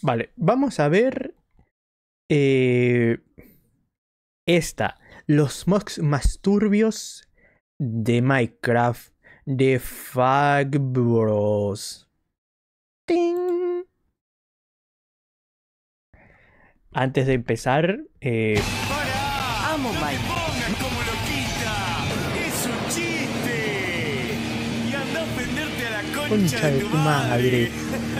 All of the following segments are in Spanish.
Vale, vamos a ver. Eh, esta. Los mocks más turbios de Minecraft de Fag Bros. ¡Ting! Antes de empezar. Eh... Para, amo Minecraft. como lo quita. ¡Es un chiste! Y anda a ofenderte a la concha, concha de tu madre. madre.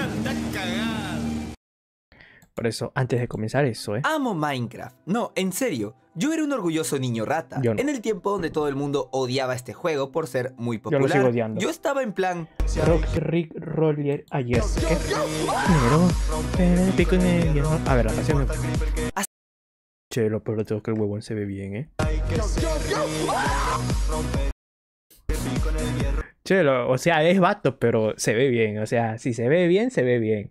Por eso, antes de comenzar eso, ¿eh? Amo Minecraft. No, en serio. Yo era un orgulloso niño rata. En el tiempo donde todo el mundo odiaba este juego por ser muy popular. Yo lo sigo odiando. Yo estaba en plan... Rock, Rick, Roller, ayer. Ah, pico en A ver, la Che, lo pero tengo que el huevón se ve bien, ¿eh? Che, o sea, es vato, pero se ve bien. O sea, si se ve bien, se ve bien.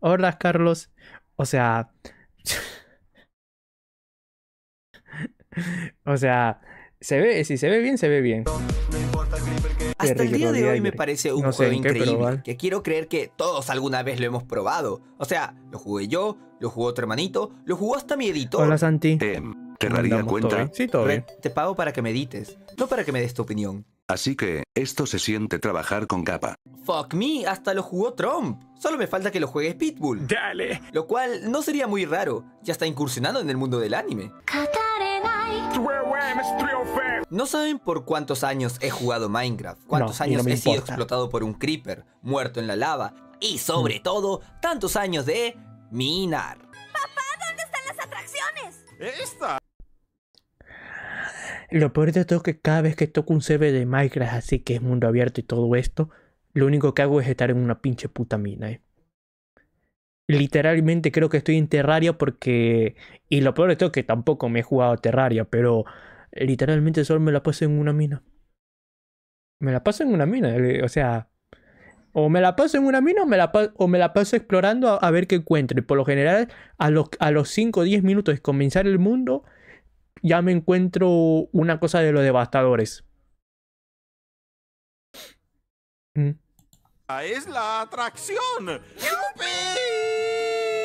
Hola, Carlos. O sea... o sea, se ve, si se ve bien, se ve bien. Hasta el día de hoy me parece un juego increíble, que quiero creer que todos alguna vez lo hemos probado. O sea, lo jugué yo, lo jugó otro hermanito, lo jugó hasta mi editor. Hola Santi. ¿Te daría cuenta? ¿eh? Sí, todo Te pago para que me edites, no para que me des tu opinión. Así que, esto se siente trabajar con capa. Fuck me, hasta lo jugó Trump. Solo me falta que lo juegue Pitbull. Dale. Lo cual no sería muy raro, ya está incursionando en el mundo del anime. No saben por cuántos años he jugado Minecraft, cuántos años he sido explotado por un creeper, muerto en la lava y sobre mm. todo tantos años de minar. Papá, ¿dónde están las atracciones? Esta. Lo peor de todo es que cada vez que toco un server de Minecraft, así que es mundo abierto y todo esto, lo único que hago es estar en una pinche puta mina, eh. Literalmente creo que estoy en Terraria porque... Y lo peor de todo es que tampoco me he jugado a Terraria, pero literalmente solo me la paso en una mina. Me la paso en una mina, o sea... O me la paso en una mina o me la, paso, o me la paso explorando a, ver qué encuentro. Y por lo general, a los, a los 5 o 10 minutos de comenzar el mundo, ya me encuentro una cosa de los devastadores. Mm. Es la atracción. ¡Yupi!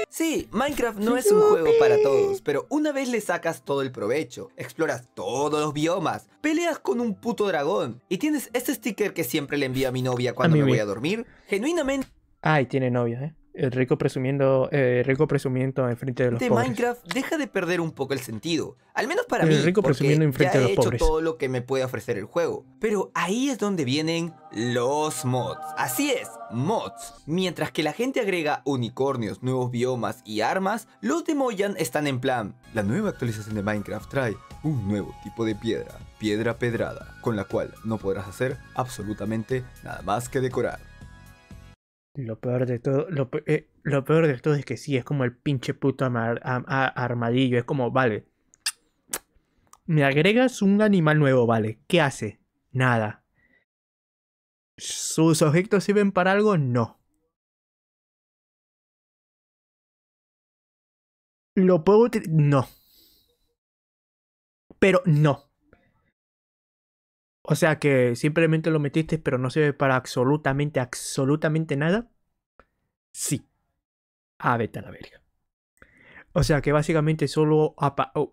Sí, Minecraft no es un juego para todos, pero una vez le sacas todo el provecho, exploras todos los biomas, peleas con un puto dragón y tienes este sticker que siempre le envío a mi novia cuando me voy a dormir, genuinamente... Ay, tiene novia, ¿eh? El rico presumiendo, eh, rico presumiendo enfrente de los de Minecraft deja de perder un poco el sentido. Al menos para mí. porque he hecho todo lo que me puede ofrecer el juego. Pero ahí es donde vienen los mods. Así es, mods. Mientras que la gente agrega unicornios, nuevos biomas y armas, los de Moyan están en plan. La nueva actualización de Minecraft trae un nuevo tipo de piedra, piedra pedrada, con la cual no podrás hacer absolutamente nada más que decorar. Lo peor de todo, eh, lo, peor de todo es que sí, es como el pinche puto armadillo. Es como, vale. Me agregas un animal nuevo, vale. ¿Qué hace? Nada. ¿Sus objetos sirven para algo? No. ¿Lo puedo utilizar? No. Pero no. O sea que simplemente lo metiste, pero no sirve para absolutamente, absolutamente nada. Sí. A ah, vete a la verga. O sea que básicamente solo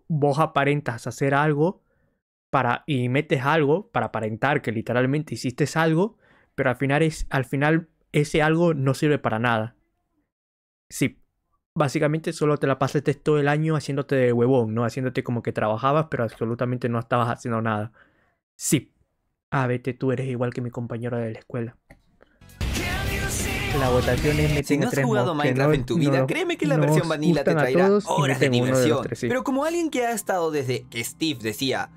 vos aparentas hacer algo para, y metes algo para aparentar que literalmente hiciste algo, pero al final, es, al final ese algo no sirve para nada. Sí. Básicamente solo te la pasaste todo el año haciéndote de huevón, ¿no? Haciéndote como que trabajabas, pero absolutamente no estabas haciendo nada. Sí. Ah, vete, tú eres igual que mi compañera de la escuela. La votación es Si no has jugado Minecraft en tu vida, créeme que la versión vanilla te traerá horas de diversión. Pero como alguien que ha estado desde que Steve decía,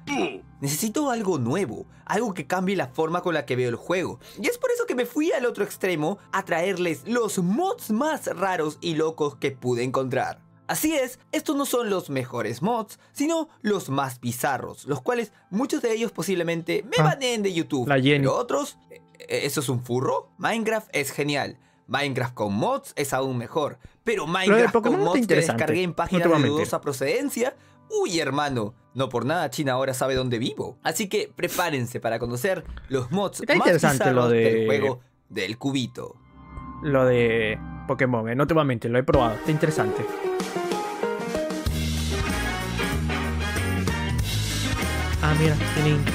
necesito algo nuevo, algo que cambie la forma con la que veo el juego. Y es por eso que me fui al otro extremo a traerles los mods más raros y locos que pude encontrar. Así es, estos no son los mejores mods, sino los más bizarros, los cuales muchos de ellos posiblemente me ah, baneen de YouTube. La pero otros, eh, eh, ¿eso es un furro? Minecraft es genial. Minecraft con mods es aún mejor. Pero Minecraft con mods que descargué en páginas de dudosa procedencia. Uy, hermano, no por nada China ahora sabe dónde vivo. Así que prepárense para conocer los mods más del juego del cubito lo de Pokémon, eh, no te voy a mentir, lo he probado, está interesante. Ah, mira, tiene intro.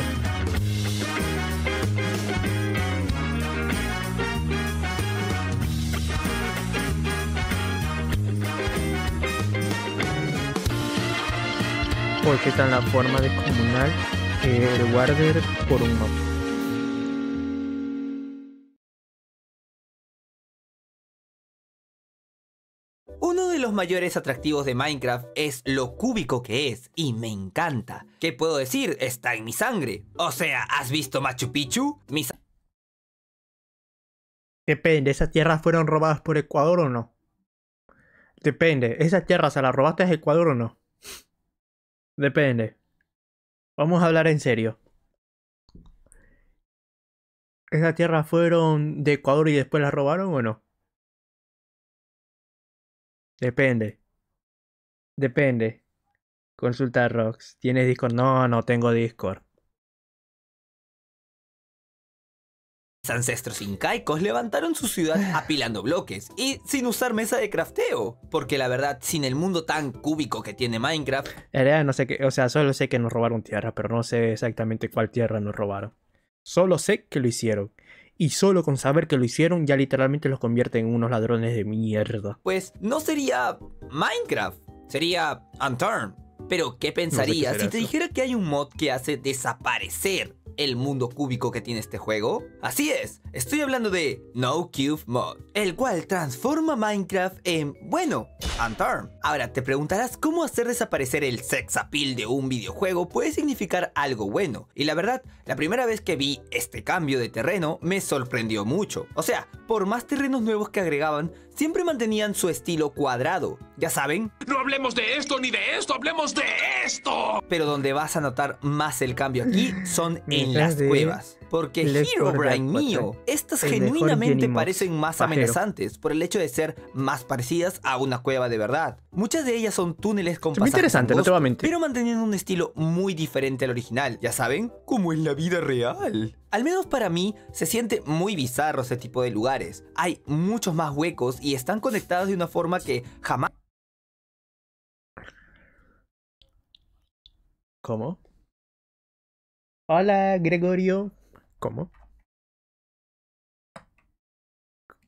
Porque en la forma de comunar eh, el por un mapa. los mayores atractivos de Minecraft es lo cúbico que es, y me encanta. ¿Qué puedo decir? Está en mi sangre. O sea, ¿has visto Machu Picchu? Depende, ¿esas tierras fueron robadas por Ecuador o no? Depende, ¿esas tierras se las robaste a Ecuador o no? Depende. Vamos a hablar en serio. ¿Esas tierras fueron de Ecuador y después las robaron o no? Depende. Depende. Consulta a Rox. ¿Tienes Discord? No, no tengo Discord. ancestros incaicos levantaron su ciudad apilando bloques y sin usar mesa de crafteo, porque la verdad, sin el mundo tan cúbico que tiene Minecraft... En realidad no sé qué, o sea, solo sé que nos robaron tierra, pero no sé exactamente cuál tierra nos robaron. Solo sé que lo hicieron y solo con saber que lo hicieron ya literalmente los convierte en unos ladrones de mierda. Pues no sería Minecraft, sería Unturned. Pero ¿qué pensarías si te dijera que hay un mod que hace desaparecer el mundo cúbico que tiene este juego? Así es, estoy hablando de No Cube Mod, el cual transforma Minecraft en, bueno, Antarm. Ahora te preguntarás cómo hacer desaparecer el sex appeal de un videojuego puede significar algo bueno. Y la verdad, la primera vez que vi este cambio de terreno me sorprendió mucho. O sea, por más terrenos nuevos que agregaban, siempre mantenían su estilo cuadrado, ya saben. No hablemos de esto ni de esto, hablemos de esto. Pero donde vas a notar más el cambio aquí son en las cuevas. Porque Herobrine mío, estas genuinamente parecen más amenazantes por el hecho de ser más parecidas a una cueva de verdad. Muchas de ellas son túneles con pasajes pero manteniendo un estilo muy diferente al original, ya saben, como en la vida real. Al menos para mí, se siente muy bizarro ese tipo de lugares. Hay muchos más huecos y están conectados de una forma que jamás... ¿Cómo? Hola, Gregorio. ¿Cómo?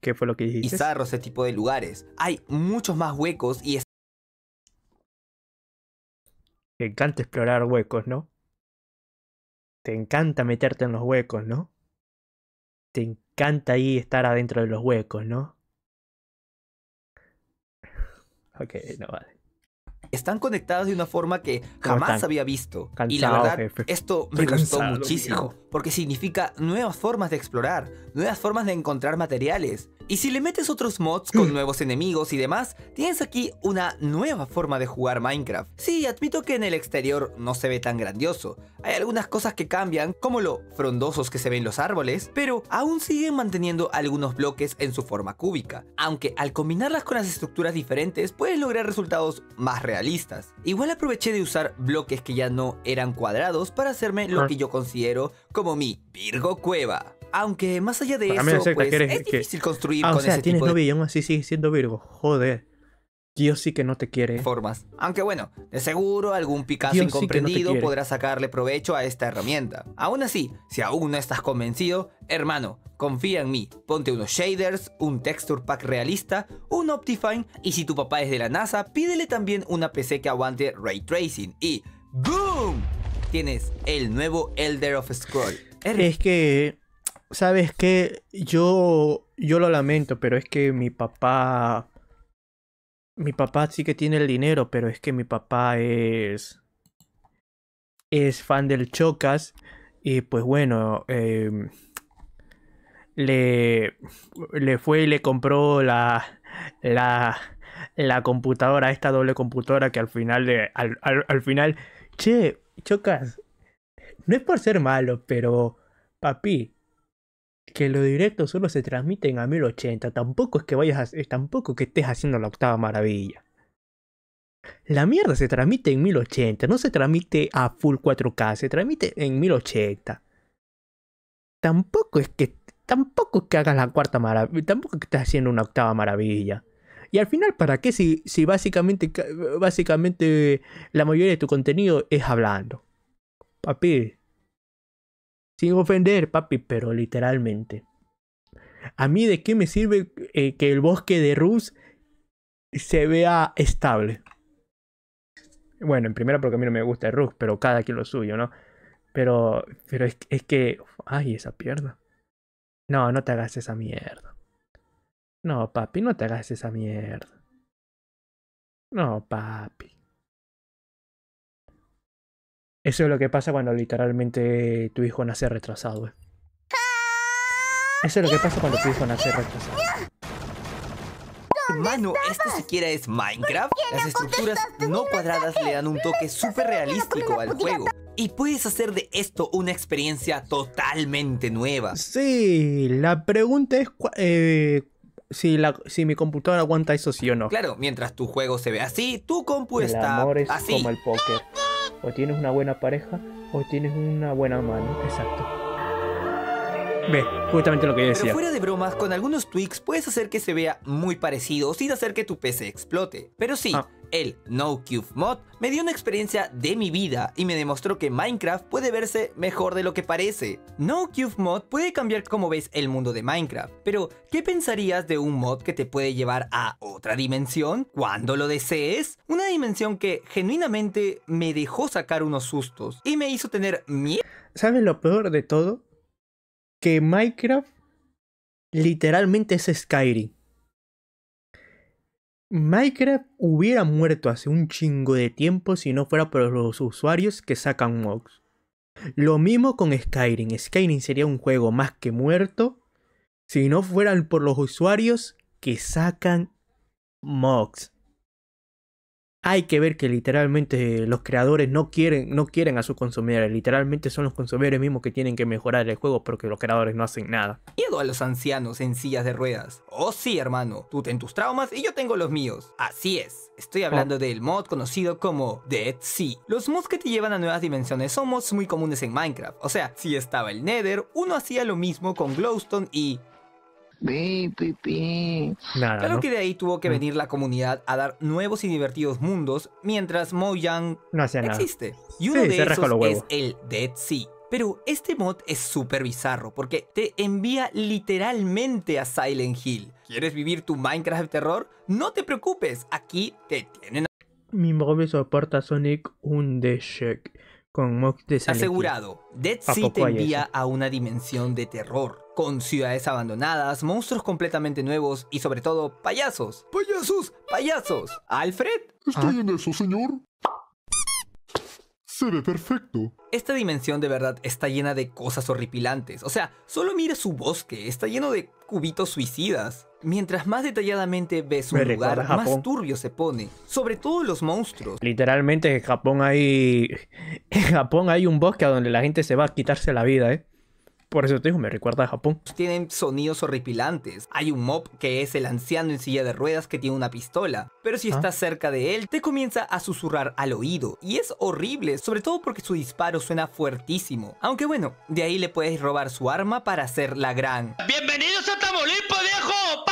¿Qué fue lo que dijiste? zarro ese tipo de lugares. Hay muchos más huecos y Te encanta explorar huecos, ¿no? Te encanta meterte en los huecos, ¿no? Te encanta ahí estar adentro de los huecos, ¿no? Ok, no vale. Están conectadas de una forma que jamás había visto. y la verdad, esto me gustó muchísimo porque significa nuevas formas de explorar, nuevas formas de encontrar materiales. Y si le metes otros mods con mm. nuevos enemigos y demás, tienes aquí una nueva forma de jugar Minecraft. Sí, admito que en el exterior no se ve tan grandioso. Hay algunas cosas que cambian, como lo frondosos que se ven los árboles, pero aún siguen manteniendo algunos bloques en su forma cúbica. Aunque al combinarlas con las estructuras diferentes, puedes lograr resultados más realistas. Igual aproveché de usar bloques que ya no eran cuadrados para hacerme lo ah. que yo considero como mi Virgo Cueva. Aunque más allá de eso, pues, es difícil construir ah, con o sea, tienes tipo y aún así siendo Virgo. Joder. Dios sí que no te quiere. Formas. Aunque bueno, de seguro algún Picasso incomprendido podrá sacarle provecho a esta herramienta. Aún así, si aún no estás convencido, hermano, confía en mí. Ponte unos shaders, un texture pack realista, un Optifine y si tu papá es de la NASA, pídele también una PC que aguante ray tracing y ¡boom! tienes el nuevo Elder of Scroll. Es que, ¿sabes qué? Yo, yo lo lamento, pero es que mi papá... Mi papá sí que tiene el dinero, pero es que mi papá es... Es fan del Chocas. Y pues bueno, em, le, le fue y le compró la, la, la computadora, esta doble computadora que al final de, al final, che, Chocas, no es por ser malo, pero papi, que lo directo solo se en a 1080, tampoco es que vayas tampoco que estés haciendo la octava maravilla. La mierda se transmite en 1080, no se transmite a full 4K, se transmite en 1080. Tampoco es que tampoco es que hagas la cuarta maravilla, tampoco es que estés haciendo una octava maravilla. Y al final, ¿para qué si, básicamente, la mayoría de tu contenido es hablando? Papi. Sin ofender, papi, pero literalmente. ¿A mí de qué me sirve eh, que el bosque de Rus se vea estable? Bueno, en primera porque a mí no me gusta Rus, pero cada quien lo suyo, ¿no? Pero, pero es, es que... Ay, esa pierna. No, no te hagas esa mierda. No, papi, no te hagas esa mierda. No, papi. Eso es lo que pasa cuando literalmente tu hijo nace retrasado. Eh. Eso es lo que pasa cuando tu hijo nace retrasado. Hermano, esto siquiera es Minecraft. Las estructuras no cuadradas le dan un toque súper realístico al juego. Y puedes hacer de esto una experiencia totalmente nueva. Sí, la pregunta es eh, si, la, si mi computadora aguanta eso sí o no. Claro, mientras tu juego se ve así, tu compu el así. como el póker. O tienes una buena pareja o tienes una buena mano. Exacto. Ve, justamente lo que yo decía. Pero fuera de bromas, con algunos tweaks puedes hacer que se vea muy parecido sin hacer que tu PC explote. Pero sí, ah el Cube mod, me dio una experiencia de mi vida y me demostró que Minecraft puede verse mejor de lo que parece. Cube mod puede cambiar como ves el mundo de Minecraft, pero ¿qué pensarías de un mod que te puede llevar a otra dimensión cuando lo desees? Una dimensión que genuinamente me dejó sacar unos sustos y me hizo tener miedo. ¿Sabes lo peor de todo? Que Minecraft literalmente es Skyrim. Minecraft hubiera muerto hace un chingo de tiempo si no fuera por los usuarios que sacan mods. Lo mismo con Skyrim. Skyrim sería un juego más que muerto si no fueran por los usuarios que sacan mods. Hay que ver que literalmente los creadores no quieren, no quieren a sus consumidores. Literalmente son los consumidores mismos que tienen que mejorar el juego porque los creadores no hacen nada. Miedo a los ancianos en sillas de ruedas. Oh sí, hermano. Tú ten tus traumas y yo tengo los míos. Así es. Estoy hablando ah. del mod conocido como Dead Sea. Los mods que te llevan a nuevas dimensiones son mods muy comunes en Minecraft. O sea, si estaba el Nether, uno hacía lo mismo con Glowstone y claro que de ahí tuvo que mm. venir la comunidad a dar nuevos y divertidos mundos mientras Mojang no hacía nada. existe. Y uno de esos es el Dead Sea. Pero este mod es súper bizarro porque te envía literalmente a Silent Hill. ¿Quieres vivir tu Minecraft terror? No te preocupes, aquí te tienen. Mi móvil soporta Sonic un D-Shake con Asegurado, Dead Sea te envía a una dimensión de terror, con ciudades abandonadas, monstruos completamente nuevos y sobre todo payasos. ¡Payasos! ¡Payasos! ¿Alfred? Estoy en eso, señor. Se ve perfecto. Esta dimensión de verdad está llena de cosas horripilantes. O sea, solo mire su bosque, está lleno de cubitos suicidas. Mientras más detalladamente ves un lugar, más turbio se pone. Sobre todo los monstruos. Literalmente en Japón hay... En Japón hay un bosque a donde la gente se va a quitarse la vida, ¿eh? Por eso te digo, me recuerda a Japón. Tienen sonidos horripilantes. Hay un mob que es el anciano en silla de ruedas que tiene una pistola. Pero si ah. estás cerca de él, te comienza a susurrar al oído. Y es horrible, sobre todo porque su disparo suena fuertísimo. Aunque bueno, de ahí le puedes robar su arma para hacer la gran. ¡Bienvenidos a Tamolipo, viejo!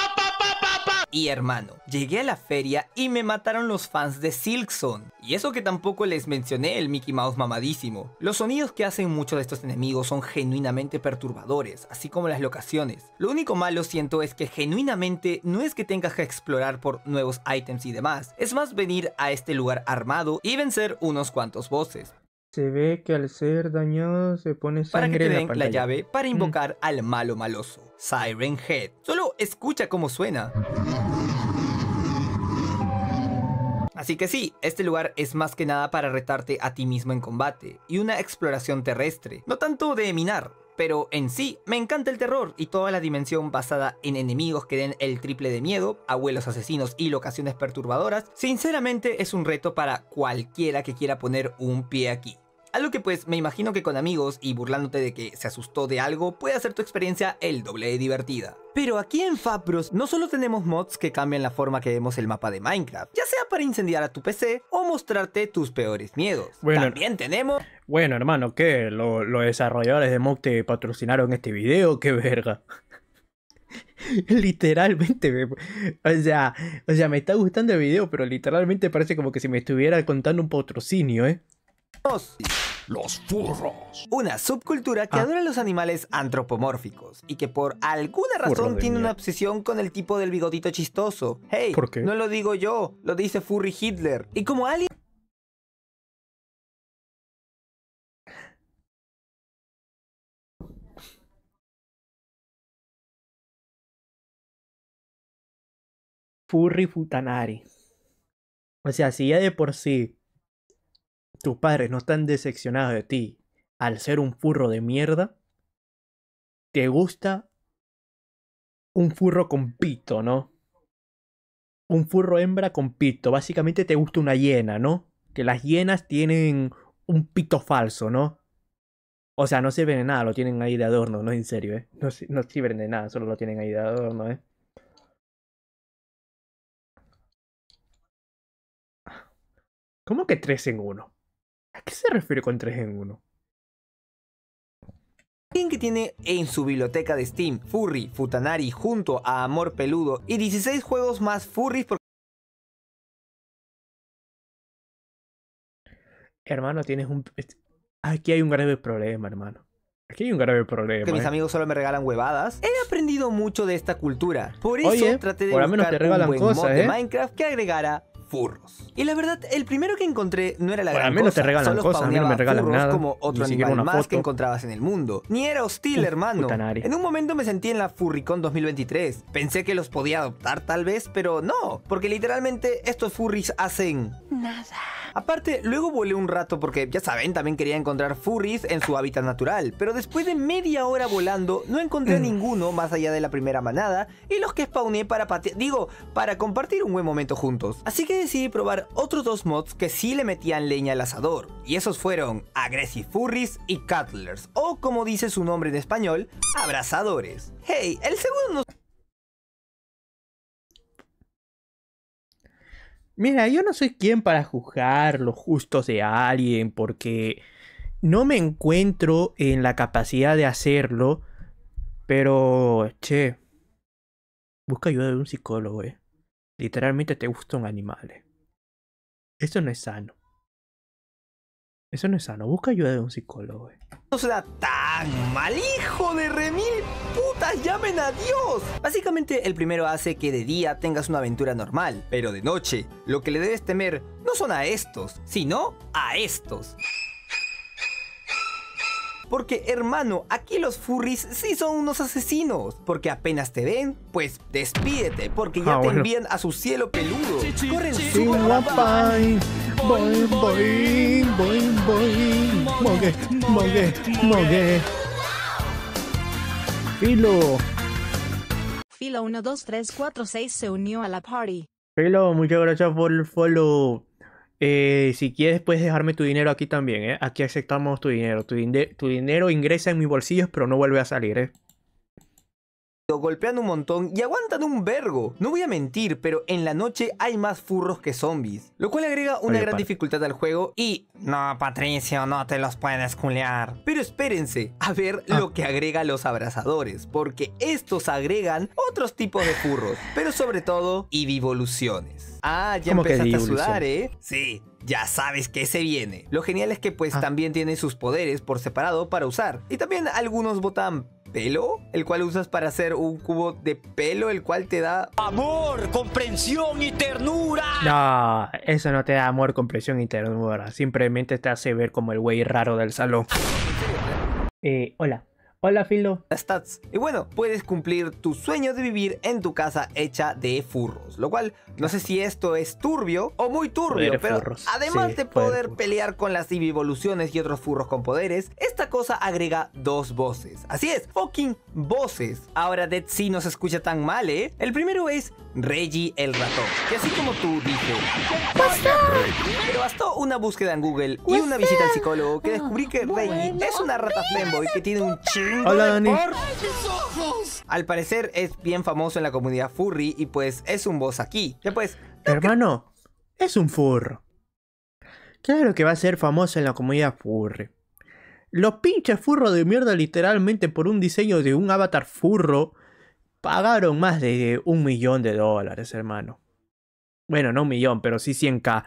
y hermano. Llegué a la feria y me mataron los fans de Silkson. Y eso que tampoco les mencioné el Mickey Mouse mamadísimo. Los sonidos que hacen muchos de estos enemigos son genuinamente perturbadores, así como las locaciones. Lo único malo siento es que genuinamente no es que tengas que explorar por nuevos ítems y demás, es más venir a este lugar armado y vencer unos cuantos bosses. Se ve que al ser dañado se pone sangre para que te den la, llave para mm. invocar al malo maloso, Siren Head. Solo escucha cómo suena. Así que sí, este lugar es más que nada para retarte a ti mismo en combate y una exploración terrestre, no tanto de minar. Pero en sí, me encanta el terror y toda la dimensión basada en enemigos que den el triple de miedo, abuelos asesinos y locaciones perturbadoras, sinceramente es un reto para cualquiera que quiera poner un pie aquí. Algo que pues me imagino que con amigos y burlándote de que se asustó de algo puede hacer tu experiencia el doble de divertida. Pero aquí en Fabros no solo tenemos mods que cambian la forma que vemos el mapa de Minecraft, ya sea para incendiar a tu PC o mostrarte tus peores miedos. Bueno, También tenemos... Bueno hermano, ¿qué? los desarrolladores de mod te patrocinaron este video, qué verga. literalmente o o sea, me está gustando el video, pero literalmente parece como que si me estuviera contando un patrocinio, ¿eh? Los furros. Una subcultura que ah. adora los animales antropomórficos y que por alguna razón tiene una obsesión con el tipo del bigotito chistoso. Hey, no lo digo yo, lo dice Furry Hitler. Y como alguien... Furry Futanari. O sea, si ya de por sí tus padres no están decepcionados de ti al ser un furro de mierda, te gusta un furro con pito, ¿no? Un furro hembra con pito. Básicamente te gusta una hiena, ¿no? Que las hienas tienen un pito falso, ¿no? O sea, no sirven de nada, lo tienen ahí de adorno, no en serio, ¿eh? No, no sirven de nada, solo lo tienen ahí de adorno, ¿eh? ¿Cómo que tres en uno? qué se refiere con 3 en 1? Alguien que tiene en su biblioteca de Steam Furry, Futanari junto a Amor Peludo y 16 juegos más Furries Hermano, tienes un... Aquí hay un grave problema, hermano. Aquí hay un grave problema. Que mis eh. amigos solo me regalan huevadas. He aprendido mucho de esta cultura. Por eso Oye, traté de por menos te regalan un buen de eh. Minecraft que agregara furros. Y la verdad, el primero que encontré no era la gran Al menos te regalan cosas, a mí no me regalan como otro animal más que encontrabas en el mundo. Ni era hostil, hermano. En un momento me sentí en la Furricon 2023. Pensé que los podía adoptar tal vez, pero no, porque literalmente estos furries hacen nada. Aparte, luego volé un rato porque ya saben, también quería encontrar furries en su hábitat natural, pero después de media hora volando no encontré mm. ninguno más allá de la primera manada y los que spawné para patear, digo, para compartir un buen momento juntos. Así que decidí probar otros dos mods que sí le metían leña al asador, y esos fueron Aggressive Furries y Cutlers, o como dice su nombre en español, abrazadores. Hey, el segundo Mira, yo no soy quien para juzgar los justos de alguien porque no me encuentro en la capacidad de hacerlo, pero, che, busca ayuda de un psicólogo, eh literalmente te gusta un animal. Eso no es sano. Eso no es sano. Busca ayuda de un psicólogo. Eh. No será tan mal, hijo de remil putas, llamen a Dios. Básicamente, el primero hace que de día tengas una aventura normal, pero de noche, lo que le debes temer no son a estos, sino a estos. Porque hermano, aquí los furries sí son unos asesinos. Porque apenas te ven, pues despídete, porque ya ah, te envían a su cielo peludo. Corren sin voy, voy, voy, voy, voy. Mogue, mogue, mogue. Filo. Filo 1, 2, 3, 4, 6 se unió a la party. Filo, muchas gracias por el follow. Eh, si quieres, puedes dejarme tu dinero aquí también. ¿eh? Aquí aceptamos tu dinero. Tu, dinero ingresa en mis bolsillos, pero no vuelve a salir. ¿eh? golpean un montón y aguantan un vergo. No voy a mentir, pero en la noche hay más furros que zombies, lo cual agrega una gran dificultad al juego y... No, Patricio, no te los puedes culear. Pero espérense a ver ah. lo que agrega los abrazadores, porque estos agregan otros tipos de furros, pero sobre todo evoluciones. Ah, ya empezaste a sudar, ¿eh? Sí, ya sabes que se viene. Lo genial es que pues ah. también tiene sus poderes por separado para usar. Y también algunos botan pelo, el cual usas para hacer un cubo de pelo, el cual te da amor, comprensión y ternura. No, eso no te da amor, comprensión y ternura. Simplemente te hace ver como el güey raro del salón. Eh, hola. Hola Filo. Stats. Y bueno, puedes cumplir tu sueño de vivir en tu casa hecha de furros. Lo cual, no sé si esto es turbio o muy turbio, pero además de poder, pelear con las evoluciones y otros furros con poderes, esta cosa agrega dos voces. Así es, fucking voces. Ahora Dead Sea no se escucha tan mal, ¿eh? El primero es Reggie el ratón. Que así como tú dije, pero bastó una búsqueda en Google y pues una visita al psicólogo que descubrí que Reggie es una rata flamboy que tiene un chingo de Dani. Al parecer es bien famoso en la comunidad furry y pues es un boss aquí. Ya pues, hermano, es un furro. Claro que va a ser famoso en la comunidad furry. Los pinches furros de mierda literalmente por un diseño de un avatar furro pagaron más de un millón de dólares, hermano. Bueno, no un millón, pero sí 100k.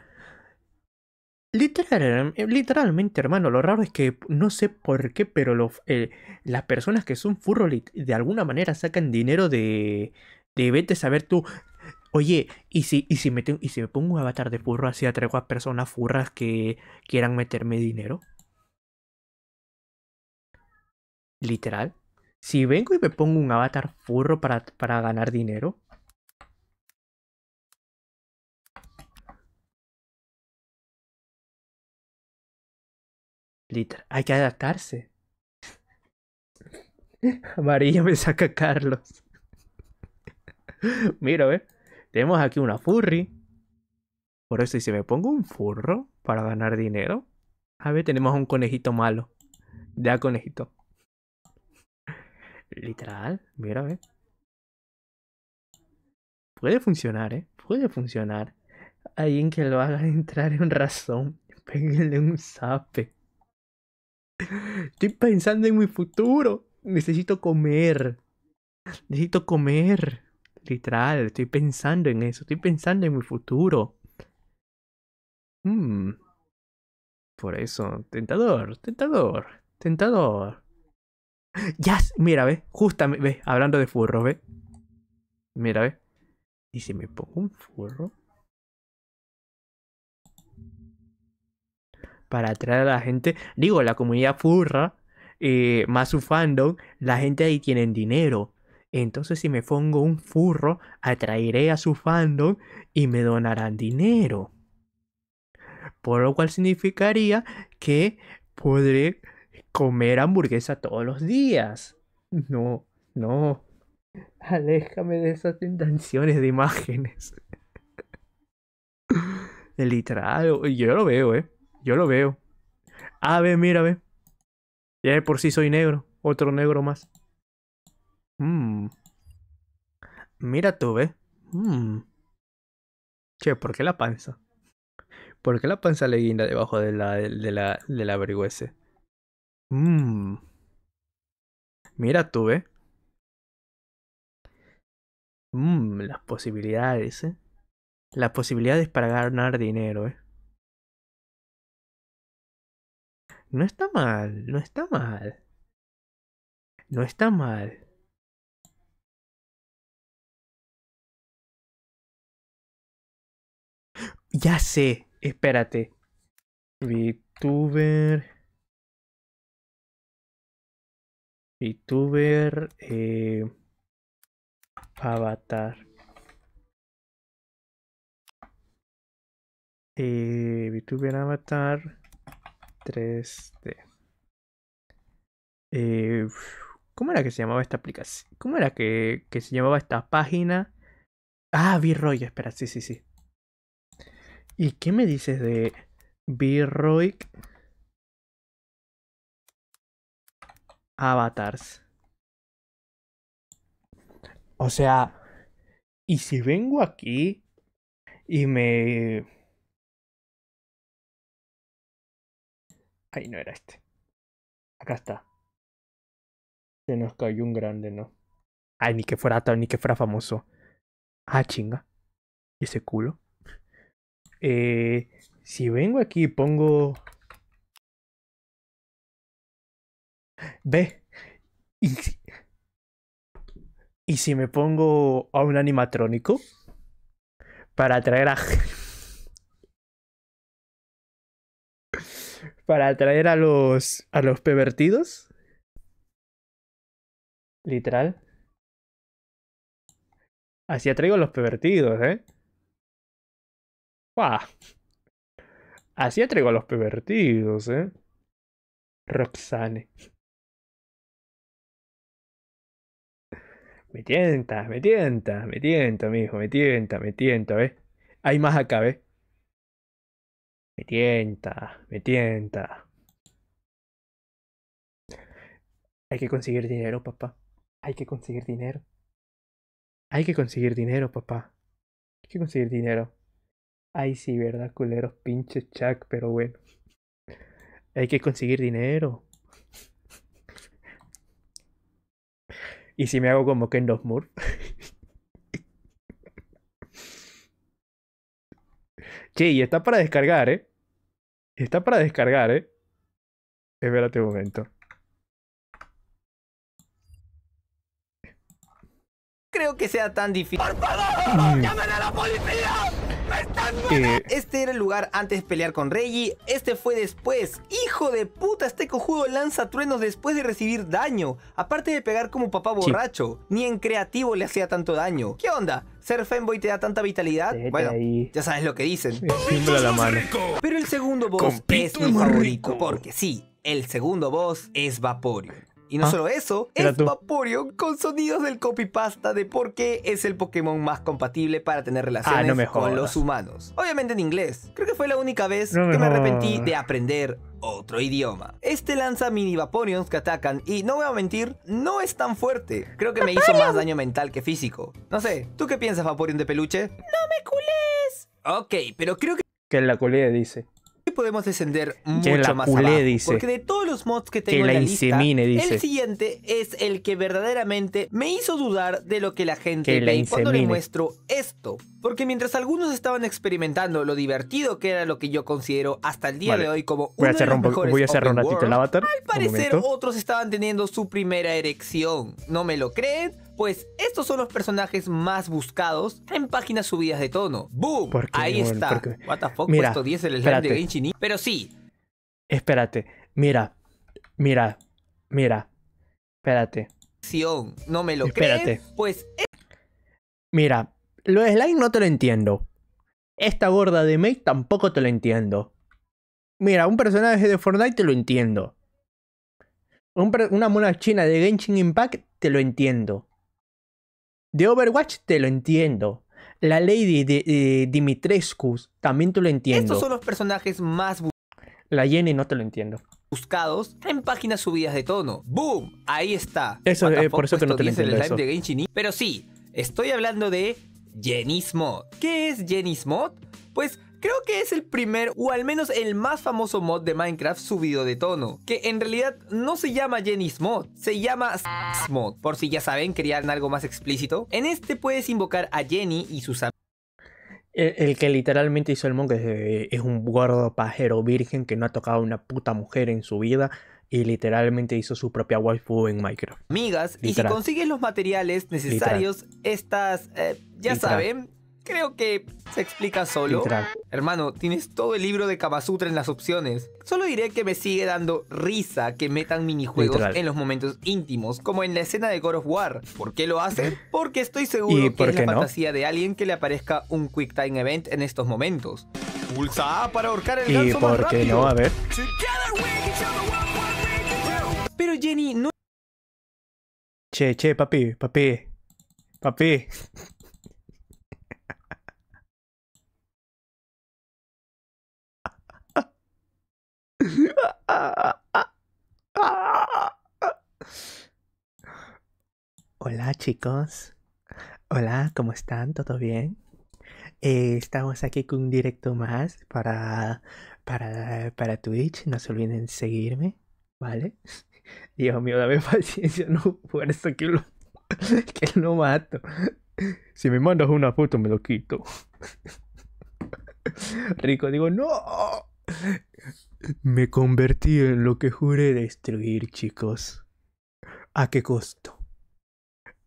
Literal, eh, literalmente, hermano, lo raro es que no sé por qué, pero eh, las personas que son furro de alguna manera sacan dinero de, de vete a saber tú. Oye, ¿y si, y, si me ¿y si me pongo un avatar de furro así atraigo a personas furras que quieran meterme dinero? Literal. Si vengo y me pongo un avatar furro para, para ganar dinero. Literal, hay que adaptarse. Amarillo me saca Carlos. Mira, ve. Tenemos aquí una furry. Por eso, y si me pongo un furro para ganar dinero. A ver, tenemos un conejito malo. Ya, conejito. Literal, mira, eh. Puede funcionar, eh. Puede funcionar. Alguien que lo haga entrar en razón. Péguenle un zape. Estoy pensando en mi futuro. Necesito comer. Necesito comer. Literal, estoy pensando en eso. Estoy pensando en mi futuro. Hmm. Por eso, tentador, tentador, tentador. Ya, mira, ve, justamente, hablando de furro, ve. Mira, ve. ¿Y si me pongo un furro? Para atraer a la gente, digo, la comunidad furra, eh, más su fandom, la gente ahí tiene dinero. Entonces si me pongo un furro, atraeré a su fandom y me donarán dinero. Por lo cual significaría que podré comer hamburguesa todos los días. No, no. Aléjame de esas tentaciones de imágenes. Literal, yo lo veo, eh. Yo lo veo. A ver, mira, ve. Ya por sí soy negro. Otro negro más. Mmm. Mira tú, ve. Mmm. Che, ¿por qué la panza? ¿Por qué la panza le guinda debajo de la, de la, de la vergüenza? Mmm. Mira tú, ¿eh? Mmm, las posibilidades, ¿eh? Las posibilidades para ganar dinero, ¿eh? No está mal, no está mal. No está mal. Ya sé, espérate. VTuber. VTuber eh, Avatar. Eh, VTuber Avatar 3D. Eh, ¿Cómo era que se llamaba esta aplicación? ¿Cómo era que, que se llamaba esta página? Ah, V-Roy, espera, sí, sí, sí. ¿Y qué me dices de V-Roy? avatars. O sea, ¿y si vengo aquí y me... Ay, no era este. Acá está. Se nos cayó un grande, ¿no? Ay, ni que fuera tan, ni que fuera famoso. Ah, chinga. Ese culo. Eh, si vengo aquí y pongo ve, y, si me pongo a un animatrónico para atraer a... para atraer a los, a los pervertidos. Literal. Así atraigo a los pervertidos, ¿eh? ¡Guau! Así atraigo a los pervertidos, ¿eh? Roxane. Me tienta, me tienta, me tienta, mijo, me tienta, me tienta, ¿ves? Hay más acá, ¿ves? Me tienta, me tienta. Hay que conseguir dinero, papá. Hay que conseguir dinero. Hay que conseguir dinero, papá. Hay que conseguir dinero. Ay, sí, ¿verdad, culeros? Pinche Chuck, pero bueno. Hay que conseguir dinero. ¿Y si me hago como Ken of Moore? che, y está para descargar, ¿eh? Está para descargar, ¿eh? Espérate un momento. Creo que sea tan difícil. ¡Por favor! a la policía! Eh, este era el lugar antes de pelear con Reggie, este fue después. ¡Hijo de puta! Este cojudo lanza truenos después de recibir daño. Aparte de pegar como papá borracho, ni en creativo le hacía tanto daño. ¿Qué onda? ¿Ser fanboy te da tanta vitalidad? bueno, ya sabes lo que dicen. Pero el segundo boss es muy rico. porque sí, el segundo boss es Vaporio. Y no solo eso, es Vaporeon con sonidos del copypasta de por qué es el Pokémon más compatible para tener ah, relaciones con los humanos. Obviamente en inglés. Creo que fue la única vez que me arrepentí de aprender otro idioma. Este lanza mini Vaporeons que atacan y no voy a mentir, no es tan fuerte. Creo que me hizo más daño mental que físico. No sé, ¿tú qué piensas Vaporeon de peluche? No me culés. Ok, pero creo que... Que la culé dice podemos descender mucho más abajo, dice. Porque de todos los mods que tengo en la, lista, el siguiente es el que verdaderamente me hizo dudar de lo que la gente que ve cuando le muestro esto. Porque mientras algunos estaban experimentando lo divertido que era lo que yo considero hasta el día de hoy como uno de los mejores Voy ratito el avatar. Al parecer otros estaban teniendo su primera erección. ¿No me lo creen? pues estos son los personajes más buscados en páginas subidas de tono. ¡Boom! Ahí está. What the fuck, puesto el slime de Genshin Pero sí. Espérate, mira, mira, mira, espérate. no me lo espérate. pues... Mira, lo de slime no te lo entiendo. Esta gorda de Mei tampoco te lo entiendo. Mira, un personaje de Fortnite te lo entiendo. una mona china de Genshin Impact te lo entiendo. De Overwatch te lo entiendo. La Lady de, eh, Dimitrescu también te lo entiendo. Estos son los personajes más... La Jenny no te lo entiendo buscados en páginas subidas de tono. ¡Boom! Ahí está. Eso es eh, por eso que no te lo entiendo, Pero sí, estoy hablando de Jenny's Mod. ¿Qué es Jenny Mod? Pues Creo que es el primer o al menos el más famoso mod de Minecraft subido de tono, que en realidad no se llama Jenny's Mod, se llama S Mod, por si ya saben, querían algo más explícito. En este puedes invocar a Jenny y sus amigos. El, que literalmente hizo el mod es, un gordo pajero virgen que no ha tocado a una puta mujer en su vida y literalmente hizo su propia waifu en Minecraft. Amigas, y si consigues los materiales necesarios, estas, eh, ya saben, Creo que se explica solo. Hermano, tienes todo el libro de Kamasutra en las opciones. Solo diré que me sigue dando risa que metan minijuegos en los momentos íntimos, como en la escena de God of War. ¿Por qué lo hacen? Porque estoy seguro que es la fantasía de alguien que le aparezca un Quick Time Event en estos momentos. Pulsa A para ahorcar el ¿Y por qué no? A ver. Pero Jenny no... Che, che, papi, papi, papi. Hola chicos, hola, ¿cómo están? ¿Todo bien? Eh, estamos aquí con un directo más para, para, para Twitch, no se olviden seguirme, ¿vale? Dios mío, dame paciencia, no, por eso que lo, que lo mato. Si me mandas una foto me lo quito. Rico, digo, no. Me convertí en lo que juré destruir, chicos. ¿A qué costo?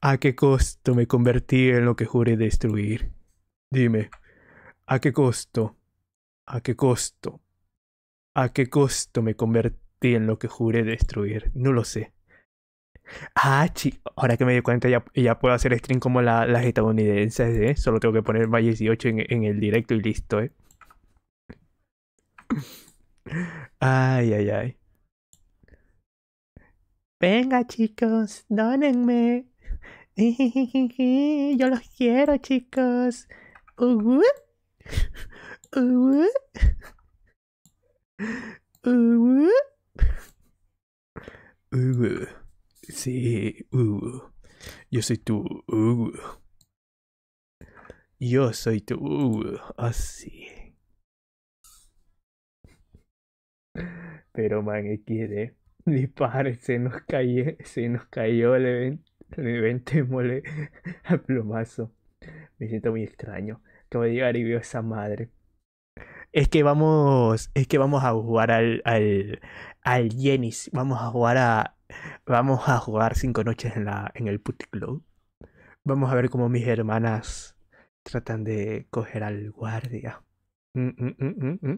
¿A qué costo me convertí en lo que juré destruir? Dime, ¿a qué costo? ¿A qué costo? ¿A qué costo me convertí en lo que juré destruir? No lo sé. Ah, chicos. ahora que me di cuenta ya, ya puedo hacer stream como las estadounidenses, ¿eh? Solo tengo que poner Valle 18 en, en el directo y listo, ¿eh? Ay, ay, ay. Venga, chicos, dónenme. Yo los quiero, chicos. Uh Uh Sí, uh. Yo soy tu uh. Yo soy tu Así. Oh, Pero man, XD. Dispare, se nos cayó, se nos cayó el evento, el evento mole a plomazo. Me siento muy extraño. Como de llegar esa madre. Es que vamos. Es que vamos a jugar al. al. al Yenis. Vamos a jugar a. Vamos a jugar cinco noches en la. en el club Vamos a ver cómo mis hermanas tratan de coger al guardia. Mm, mm, mm,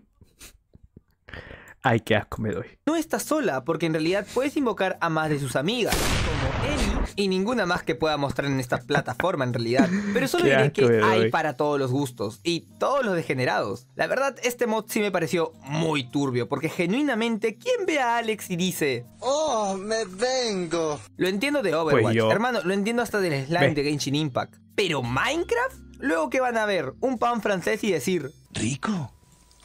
Ay, qué asco me doy. No estás sola, porque en realidad puedes invocar a más de sus amigas, como Ellie, y ninguna más que pueda mostrar en esta plataforma en realidad. Pero solo diré que hay para todos los gustos y todos los degenerados. La verdad, este mod sí me pareció muy turbio, porque genuinamente, ¿quién ve a Alex y dice: Oh, me vengo? Lo entiendo de Overwatch, pues hermano, lo entiendo hasta del slime de Genshin Impact. Pero Minecraft? Luego que van a ver un pan francés y decir: Rico.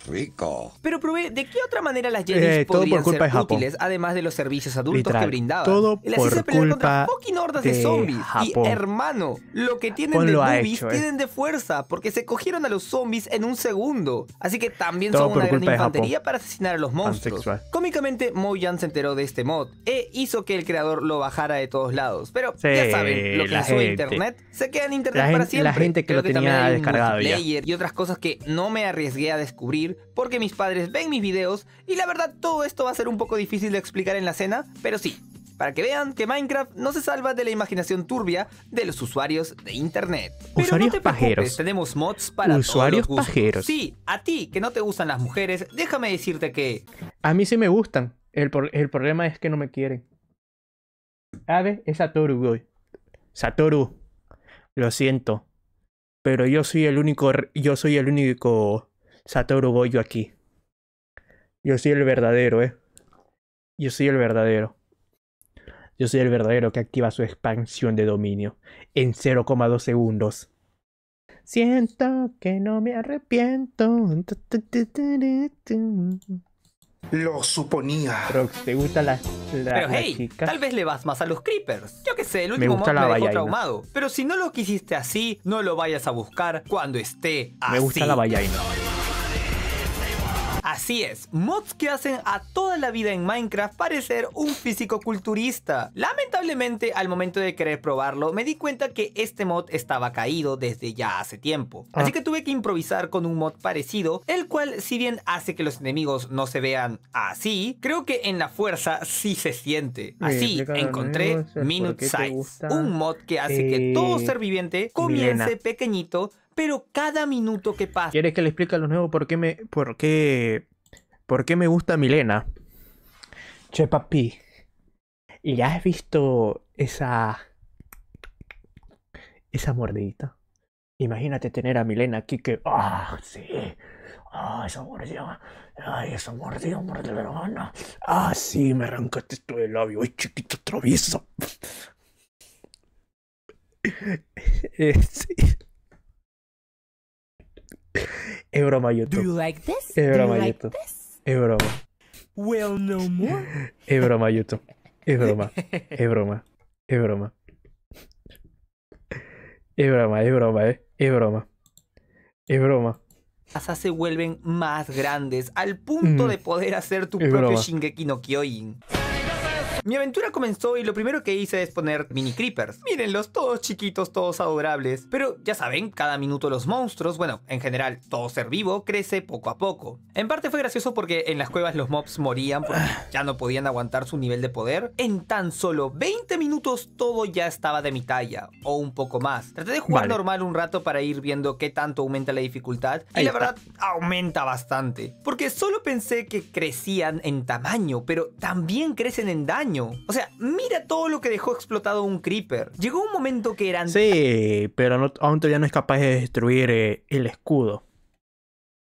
Rico. Pero probé, ¿de qué otra manera las eh, Jedi podrían ser útiles, además de los servicios adultos que brindaban? Todo las por culpa contra de, zombies. Japón. Y hermano, lo que tienen de boobies eh. tienen de fuerza, porque se cogieron a los zombies en un segundo. Así que también son una gran infantería para asesinar a los monstruos. Cómicamente, Mojang se enteró de este mod e hizo que el creador lo bajara de todos lados. Pero ya saben, lo que hizo internet se queda en internet la para gente, siempre. La gente que lo tenía descargado ya. y otras cosas que no me arriesgué a descubrir porque mis padres ven mis videos y la verdad todo esto va a ser un poco difícil de explicar en la cena, pero sí, para que vean que Minecraft no se salva de la imaginación turbia de los usuarios de internet. usuarios no te pajeros. Tenemos mods para usuarios todos pajeros. Sí, a ti que no te gustan las mujeres, déjame decirte que a mí sí me gustan. El, problema es que no me quieren. Ave es Satoru, güey. Satoru, lo siento, pero yo soy el único yo soy el único Satoru Goyo aquí. Yo soy el verdadero, ¿eh? Yo soy el verdadero. Yo soy el verdadero que activa su expansión de dominio en 0,2 segundos. Siento que no me arrepiento. Lo suponía. Pero te gusta la, hey, tal vez le vas más a los creepers. Yo que sé, el último me gusta me traumado. Pero si no lo quisiste así, no lo vayas a buscar cuando esté así. Me gusta la vaina. Así es, mods que hacen a toda la vida en Minecraft parecer un físico culturista. Lamentablemente, al momento de querer probarlo, me di cuenta que este mod estaba caído desde ya hace tiempo. Ah. Así que tuve que improvisar con un mod parecido, el cual si bien hace que los enemigos no se vean así, creo que en la fuerza sí se siente. Así encontré Minute Size, un mod que hace que todo ser viviente comience pequeñito, pero cada minuto que pasa. ¿Quieres que le explique a los nuevos por qué me. por qué. por qué me gusta Milena? Che papi. ¿Y ¿Ya has visto esa. esa mordidita? Imagínate tener a Milena aquí que. ¡Ah! sí. ¡Ah, esa mordida! ¡Ay, esa mordida, mordida! ¡Ah, sí! Me arrancaste esto del labio. ¡Ay, chiquito travieso! sí. Es broma, YouTube. Do you like this? Es broma, YouTube. Es broma. Well, no more. Es broma, YouTube. Es broma. Es broma. Es broma. Es broma, es broma, eh. Es broma. Es broma. Las se vuelven más grandes al mm. punto de poder hacer tu propio Shingeki no Kyojin. Mi aventura comenzó y lo primero que hice es poner mini creepers. Mírenlos, todos chiquitos, todos adorables. Pero ya saben, cada minuto los monstruos, bueno, en general todo ser vivo, crece poco a poco. En parte fue gracioso porque en las cuevas los mobs morían porque ah. ya no podían aguantar su nivel de poder. En tan solo 20 minutos todo ya estaba de mi talla, o un poco más. Traté de jugar normal un rato para ir viendo qué tanto aumenta la dificultad. y la verdad, aumenta bastante. Porque solo pensé que crecían en tamaño, pero también crecen en daño. O sea, mira todo lo que dejó explotado un creeper. Llegó un momento que eran... Sí, pero aún todavía no es capaz de destruir eh, el escudo.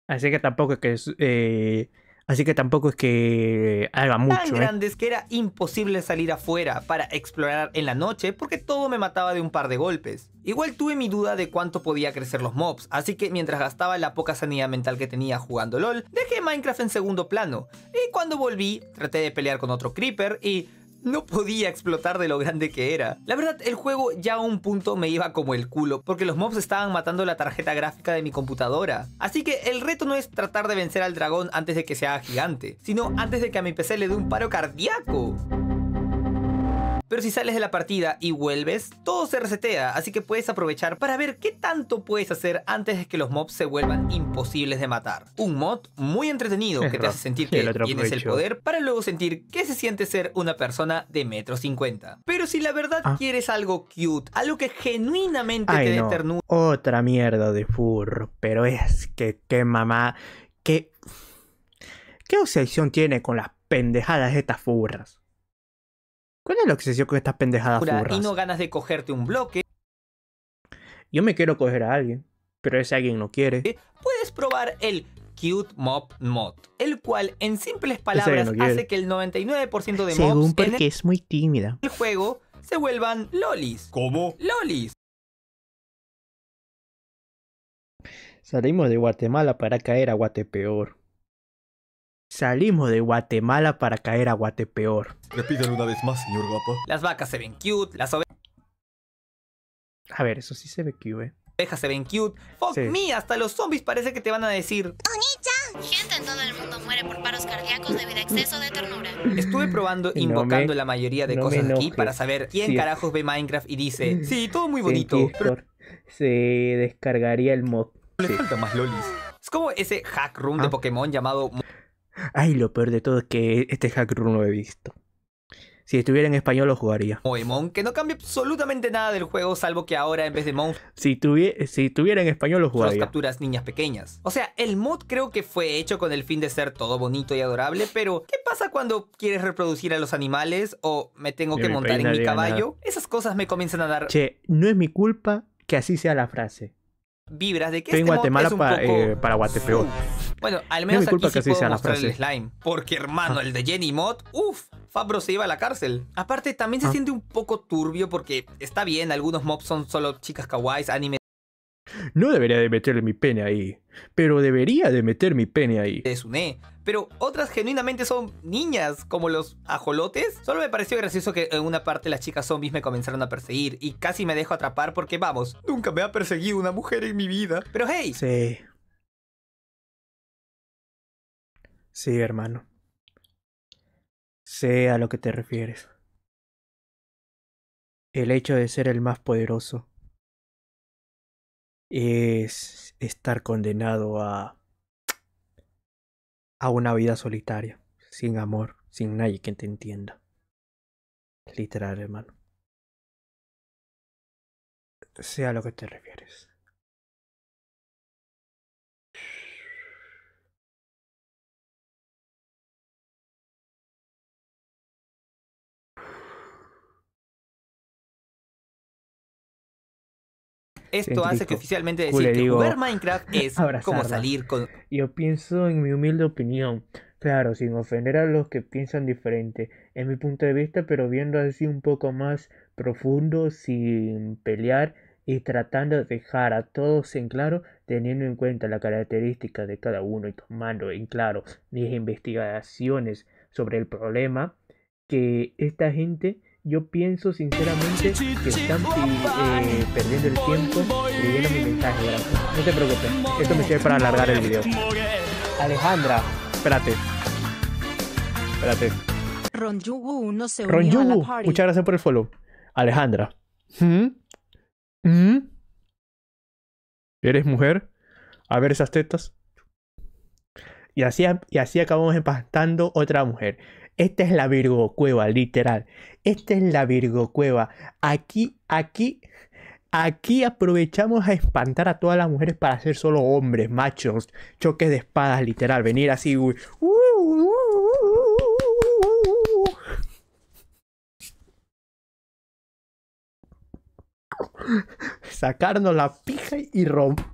Así que tampoco es que... Eh, así que tampoco es que haga mucho. Tan ¿eh? grandes que era imposible salir afuera para explorar en la noche porque todo me mataba de un par de golpes. Igual tuve mi duda de cuánto podía crecer los mobs, así que mientras gastaba la poca sanidad mental que tenía jugando LOL, dejé Minecraft en segundo plano. Y cuando volví, traté de pelear con otro creeper y no podía explotar de lo grande que era. La verdad, el juego ya a un punto me iba como el culo, porque los mobs estaban matando la tarjeta gráfica de mi computadora. Así que el reto no es tratar de vencer al dragón antes de que sea gigante, sino antes de que a mi PC le dé un paro cardíaco. Pero si sales de la partida y vuelves, todo se resetea, así que puedes aprovechar para ver qué tanto puedes hacer antes de que los mobs se vuelvan imposibles de matar. Un mod muy entretenido que te hace sentir que tienes el poder para luego sentir que se siente ser una persona de metro cincuenta. Pero si la verdad ah. quieres algo cute, algo que genuinamente te dé ternura. Otra mierda de furro, pero es que qué mamá, qué... ¿Qué obsesión tiene con las pendejadas de estas furras? ¿Cuál es la obsesión con estas pendejadas furras? Y no ganas de cogerte un bloque. Yo me quiero coger a alguien, pero ese alguien no quiere. Eh, puedes probar el Cute Mob Mod, el cual en simples palabras hace que el 99% de Según mobs es muy tímida. el juego se vuelvan lolis. ¿Cómo? Lolis. Salimos de Guatemala para caer a Guatepeor. Salimos de Guatemala para caer a Guatepeor. Repítelo una vez más, señor guapo. Las vacas se ven cute, las ovejas... A ver, eso sí se ve cute, eh. se ven cute. Fuck me, hasta los zombies parece que te van a decir... ¡Onicha! Gente en todo el mundo muere por paros cardíacos debido a exceso de ternura. Estuve probando invocando la mayoría de cosas aquí para saber quién carajos ve Minecraft y dice... Sí, todo muy bonito, Se descargaría el mod. Le falta más lolis. Es como ese hack room de ah. Pokémon llamado... Ay, lo peor de todo es que este hack no lo he visto. Si estuviera en español lo jugaría. mon que no cambia absolutamente nada del juego, salvo que ahora en vez de Mon... Si, estuviera tuviera en español lo jugaría. capturas niñas pequeñas. O sea, el mod creo que fue hecho con el fin de ser todo bonito y adorable, pero ¿qué pasa cuando quieres reproducir a los animales o me tengo que montar en mi caballo? Esas cosas me comienzan a dar. Che, no es mi culpa que así sea la frase vibras de que este en Guatemala es un poco... Eh, para Guatepeor. Mm. Bueno, al menos aquí sí puedo mostrar el slime. Porque, hermano, el de Jenny Mod, uff, Fabro se iba a la cárcel. Aparte, también se ah. siente un poco turbio porque está bien, algunos mobs son solo chicas kawaii, anime no debería de meterle mi pene ahí, pero debería de meter mi pene ahí. Es un E. Pero otras genuinamente son niñas, como los ajolotes. Solo me pareció gracioso que en una parte las chicas zombies me comenzaron a perseguir y casi me dejo atrapar porque, vamos, nunca me ha perseguido una mujer en mi vida. Pero hey. Sí. Sí, hermano. Sé a lo que te refieres. El hecho de ser el más poderoso es estar condenado a, a una vida solitaria, sin amor, sin nadie que te entienda. Literal, hermano. Sea a lo que te refieres. Esto hace que oficialmente decir que jugar Minecraft es como salir con... Yo pienso en mi humilde opinión, claro, sin ofender a los que piensan diferente, en mi punto de vista, pero viendo así un poco más profundo, sin pelear y tratando de dejar a todos en claro, teniendo en cuenta la característica de cada uno y tomando en claro mis investigaciones sobre el problema, que esta gente yo pienso sinceramente que están eh, perdiendo el tiempo leyendo mi mensaje. No te preocupes, esto me sirve para alargar el video. Alejandra, espérate. Espérate. Ronyugu, no se muchas gracias por el follow. Alejandra. ¿Mm? ¿Mm? ¿Eres mujer? A ver esas tetas. Y así, y así acabamos empastando otra mujer. Esta es la Virgo Cueva, literal. Esta es la Virgo Cueva. Aquí, aquí, aquí aprovechamos a espantar a todas las mujeres para ser solo hombres, machos, choques de espadas, literal. Venir así, Sacarnos la pija y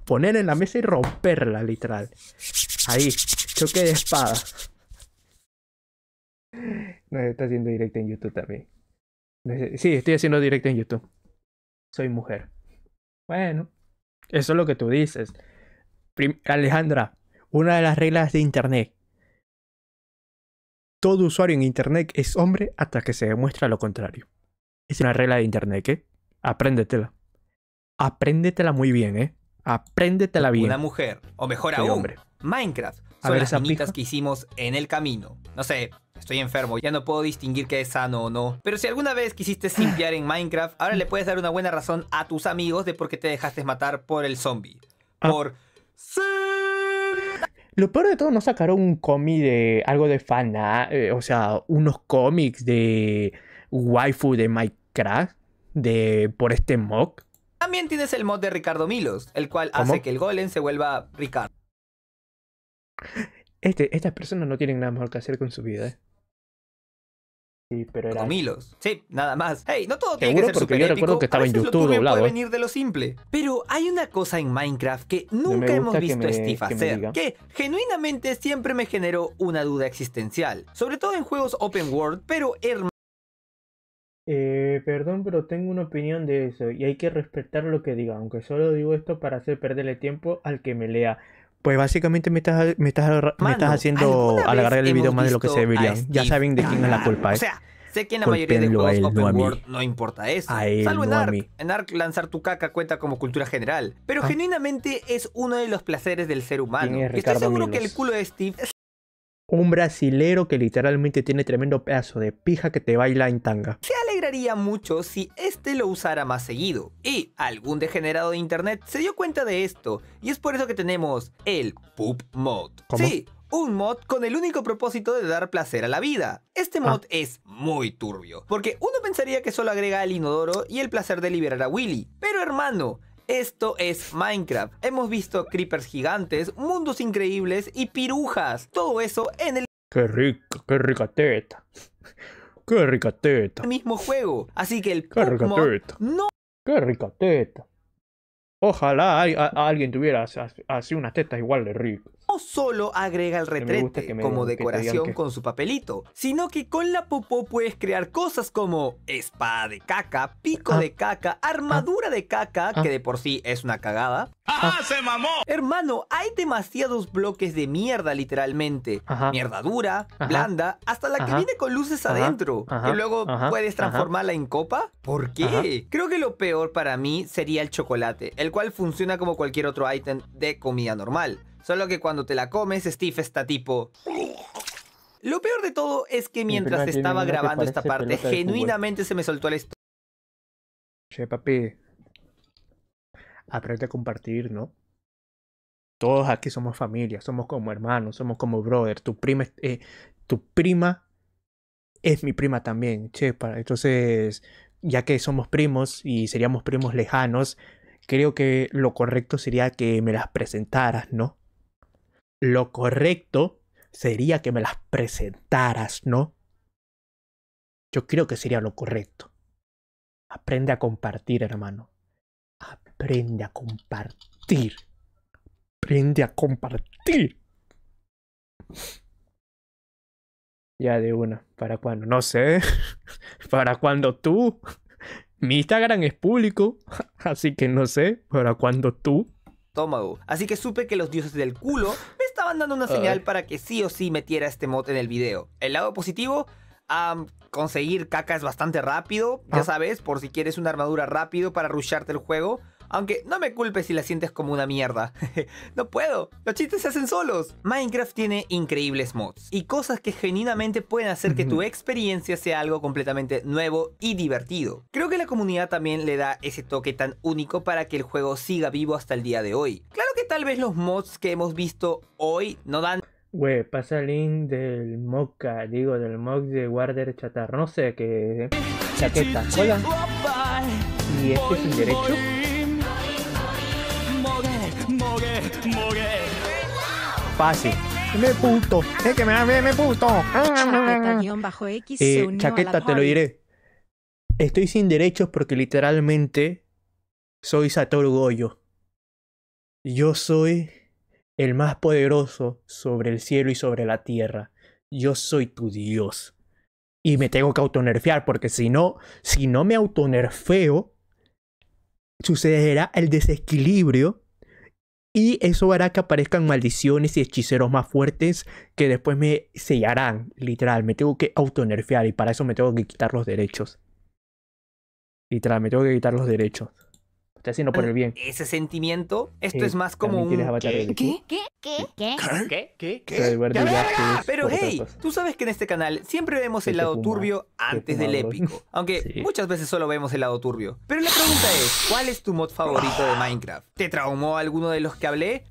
poner en la mesa y romperla, literal. Ahí, choque de espadas. No, está haciendo directo en YouTube también. Sí, estoy haciendo directo en YouTube. Soy mujer. Bueno, eso es lo que tú dices. Alejandra, una de las reglas de Internet. Todo usuario en Internet es hombre hasta que se demuestra lo contrario. Es una regla de Internet, ¿eh? Apréndetela. Apréndetela muy bien, ¿eh? Apréndetela bien. Una mujer, o mejor a aún, hombre. Minecraft. A ver, las minitas que hicimos en el camino. No sé, estoy enfermo, ya no puedo distinguir qué es sano o no. Pero si alguna vez quisiste simpiar en Minecraft, ahora le puedes dar una buena razón a tus amigos de por qué te dejaste matar por el zombie. Ah. Por... Lo peor de todo, no sacaron un cómic de algo de faná eh, o sea, unos cómics de waifu de Minecraft, de por este mod. También tienes el mod de Ricardo Milos, el cual hace que el golem se vuelva Ricardo. Este, estas personas no tienen nada mejor que hacer con su vida, ¿eh? Sí, pero era... Sí, nada más. Hey, no todo tiene que ser porque yo recuerdo que estaba en YouTube venir de lo simple. Pero hay una cosa en Minecraft que nunca hemos visto Steve hacer, que genuinamente siempre me generó una duda existencial, sobre todo en juegos open world, pero hermano eh, perdón, pero tengo una opinión de eso y hay que respetar lo que diga, aunque solo digo esto para hacer perderle tiempo al que me lea. Pues básicamente me estás, me estás, me estás haciendo alargar el video más de lo que se debería. Ya saben de quién es la culpa, O ¿eh? sea, sé que en la mayoría de juegos no importa eso. Salvo en Ark. En Ark lanzar tu caca cuenta como cultura general. Pero ah. genuinamente es uno de los placeres del ser humano. Estás seguro que el culo de Steve un brasilero que literalmente tiene tremendo pedazo de pija que te baila en tanga. Se alegraría mucho si este lo usara más seguido. Y algún degenerado de internet se dio cuenta de esto. Y es por eso que tenemos el poop mod. Sí, un mod con el único propósito de dar placer a la vida. Este ah. mod es muy turbio, porque uno pensaría que solo agrega el inodoro y el placer de liberar a Willy. Pero hermano, esto es Minecraft. Hemos visto creepers gigantes, mundos increíbles y pirujas. Todo eso en el... ¡Qué rica, qué rica teta! ¡Qué rica teta! El mismo juego. Así que el ¡Qué rica teta! ¡No! ¡Qué rica teta! Ojalá alguien tuviera así una teta igual de rica solo agrega el retrete como decoración con su papelito, sino que con la popó puedes crear cosas como espada de caca, pico ah. de caca, armadura de caca, ah. que de por sí es una cagada. ¡Ajá, ¡Ah, se mamó! Hermano, hay demasiados bloques de mierda, literalmente. Mierda dura, blanda, hasta la que viene con luces adentro. Y luego puedes transformarla en copa. ¿Por qué? Creo que lo peor para mí sería el chocolate, el cual funciona como cualquier otro ítem de comida normal. Solo que cuando te la comes, Steve está tipo... Lo peor de todo es que mientras estaba grabando esta parte, genuinamente se me soltó la historia. Che, papi. Aprende a compartir, ¿no? Todos aquí somos familia, somos como hermanos, somos como brother. Tu prima, es eh, mi prima también, che. entonces, ya que somos primos y seríamos primos lejanos, creo que lo correcto sería que me las presentaras, ¿no? lo correcto sería que me las presentaras, ¿no? Yo creo que sería lo correcto. Aprende a compartir, hermano. Aprende a compartir. Aprende a compartir. Ya de una. ¿Para cuándo? No sé. ¿Para cuándo tú? Mi Instagram es público, así que no sé. ¿Para cuándo tú? Tómago. Así que supe que los dioses del culo estaban dando una señal para que sí o sí metiera este mod en el video. El lado positivo, conseguir caca es bastante rápido, ya sabes, por si quieres una armadura rápido para rusharte el juego. Aunque no me culpes si la sientes como una mierda. no puedo, los chistes se hacen solos. Minecraft tiene increíbles mods y cosas que genuinamente pueden hacer que tu experiencia sea algo completamente nuevo y divertido. Creo que la comunidad también le da ese toque tan único para que el juego siga vivo hasta el día de hoy. Claro que tal vez los mods que hemos visto hoy no dan Güey, pasa el link del moca, digo, del mock de Warder chatar no sé qué chaqueta, hola. Y este es un derecho. Mogué, Fácil. Me puto, es que me, me, me puto. chaqueta eh, chaqueta, te lo diré. Estoy sin derechos porque literalmente soy Satoru Goyo. Yo soy el más poderoso sobre el cielo y sobre la tierra. Yo soy tu Dios. Y me tengo que autonerfear porque si no, si no me autonerfeo, sucederá el desequilibrio y eso hará que aparezcan maldiciones y hechiceros más fuertes que después me sellarán, literal. Me tengo que autonerfear y para eso me tengo que quitar los derechos. Literal, me tengo que quitar los derechos está haciendo por el bien. Ese sentimiento, esto es más como un... ¿Qué? ¿Qué? ¿Qué? ¿Qué? ¿Qué? ¿Qué? ¿Qué? ¿Qué? Pero hey, tú sabes que en este canal siempre vemos el lado turbio antes del épico. Aunque muchas veces solo vemos el lado turbio. Pero la pregunta es, ¿cuál es tu mod favorito de Minecraft? ¿Te traumó alguno de los que hablé? Eh.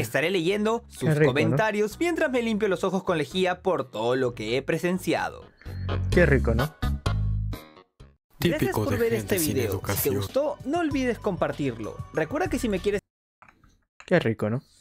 Estaré leyendo sus comentarios mientras me limpio los ojos con lejía por todo lo que he presenciado. Qué rico, ¿no? Gracias por ver este video. Si te gustó, no olvides compartirlo. Recuerda que si me quieres... Qué rico, ¿no?